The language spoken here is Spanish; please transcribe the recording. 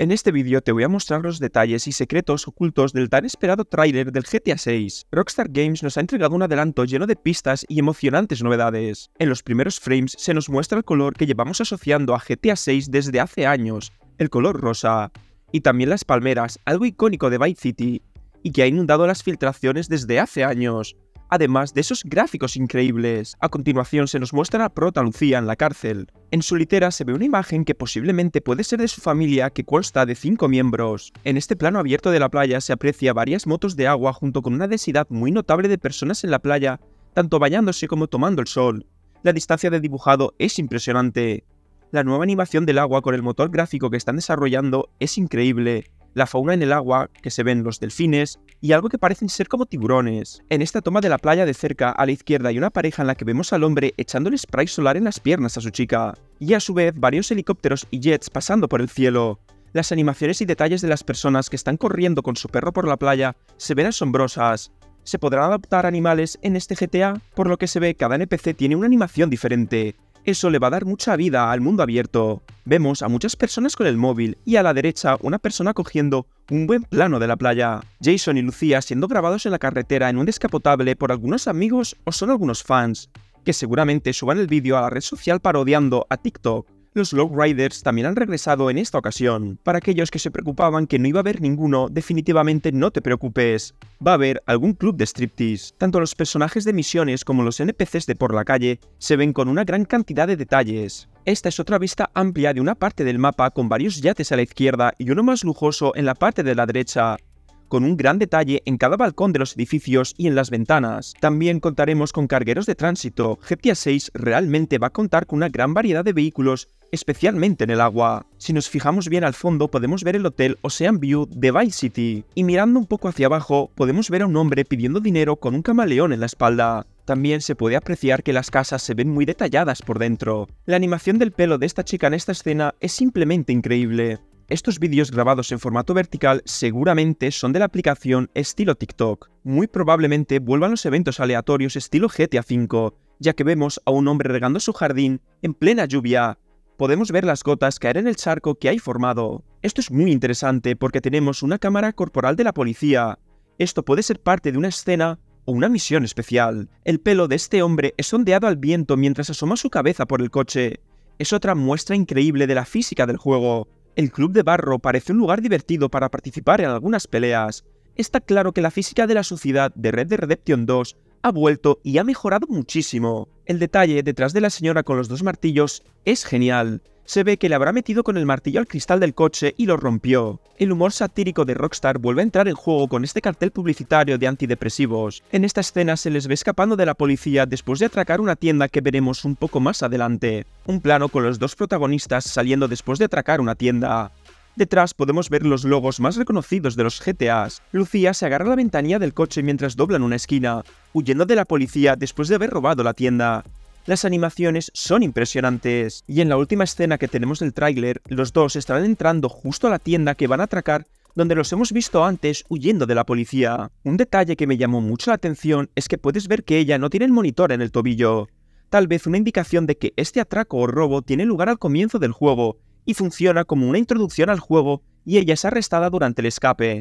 En este vídeo te voy a mostrar los detalles y secretos ocultos del tan esperado tráiler del GTA 6. Rockstar Games nos ha entregado un adelanto lleno de pistas y emocionantes novedades. En los primeros frames se nos muestra el color que llevamos asociando a GTA 6 desde hace años, el color rosa, y también las palmeras, algo icónico de Vice City, y que ha inundado las filtraciones desde hace años. Además de esos gráficos increíbles, a continuación se nos muestra a prota Lucía en la cárcel. En su litera se ve una imagen que posiblemente puede ser de su familia que consta de 5 miembros. En este plano abierto de la playa se aprecia varias motos de agua junto con una densidad muy notable de personas en la playa, tanto bañándose como tomando el sol. La distancia de dibujado es impresionante. La nueva animación del agua con el motor gráfico que están desarrollando es increíble, la fauna en el agua, que se ven los delfines, y algo que parecen ser como tiburones. En esta toma de la playa de cerca, a la izquierda, hay una pareja en la que vemos al hombre echándole spray solar en las piernas a su chica, y a su vez varios helicópteros y jets pasando por el cielo. Las animaciones y detalles de las personas que están corriendo con su perro por la playa se ven asombrosas. Se podrán adoptar animales en este GTA, por lo que se ve cada NPC tiene una animación diferente, eso le va a dar mucha vida al mundo abierto. Vemos a muchas personas con el móvil y a la derecha una persona cogiendo un buen plano de la playa. Jason y Lucía siendo grabados en la carretera en un descapotable por algunos amigos o son algunos fans, que seguramente suban el vídeo a la red social parodiando a TikTok. Los Riders también han regresado en esta ocasión. Para aquellos que se preocupaban que no iba a haber ninguno, definitivamente no te preocupes. Va a haber algún club de striptease. Tanto los personajes de misiones como los NPCs de por la calle se ven con una gran cantidad de detalles. Esta es otra vista amplia de una parte del mapa con varios yates a la izquierda y uno más lujoso en la parte de la derecha con un gran detalle en cada balcón de los edificios y en las ventanas. También contaremos con cargueros de tránsito. GTA 6 realmente va a contar con una gran variedad de vehículos especialmente en el agua. Si nos fijamos bien al fondo podemos ver el hotel Ocean View de Vice City y mirando un poco hacia abajo podemos ver a un hombre pidiendo dinero con un camaleón en la espalda. También se puede apreciar que las casas se ven muy detalladas por dentro. La animación del pelo de esta chica en esta escena es simplemente increíble. Estos vídeos grabados en formato vertical seguramente son de la aplicación estilo TikTok. Muy probablemente vuelvan los eventos aleatorios estilo GTA V, ya que vemos a un hombre regando su jardín en plena lluvia. Podemos ver las gotas caer en el charco que hay formado. Esto es muy interesante porque tenemos una cámara corporal de la policía. Esto puede ser parte de una escena o una misión especial. El pelo de este hombre es ondeado al viento mientras asoma su cabeza por el coche. Es otra muestra increíble de la física del juego. El club de barro parece un lugar divertido para participar en algunas peleas. Está claro que la física de la suciedad de Red Dead Redemption 2 ha vuelto y ha mejorado muchísimo. El detalle detrás de la señora con los dos martillos es genial. Se ve que le habrá metido con el martillo al cristal del coche y lo rompió. El humor satírico de Rockstar vuelve a entrar en juego con este cartel publicitario de antidepresivos. En esta escena se les ve escapando de la policía después de atracar una tienda que veremos un poco más adelante. Un plano con los dos protagonistas saliendo después de atracar una tienda. Detrás podemos ver los logos más reconocidos de los GTAs. Lucía se agarra a la ventanilla del coche mientras doblan una esquina, huyendo de la policía después de haber robado la tienda. Las animaciones son impresionantes, y en la última escena que tenemos del tráiler, los dos estarán entrando justo a la tienda que van a atracar donde los hemos visto antes huyendo de la policía. Un detalle que me llamó mucho la atención es que puedes ver que ella no tiene el monitor en el tobillo. Tal vez una indicación de que este atraco o robo tiene lugar al comienzo del juego y funciona como una introducción al juego y ella es arrestada durante el escape.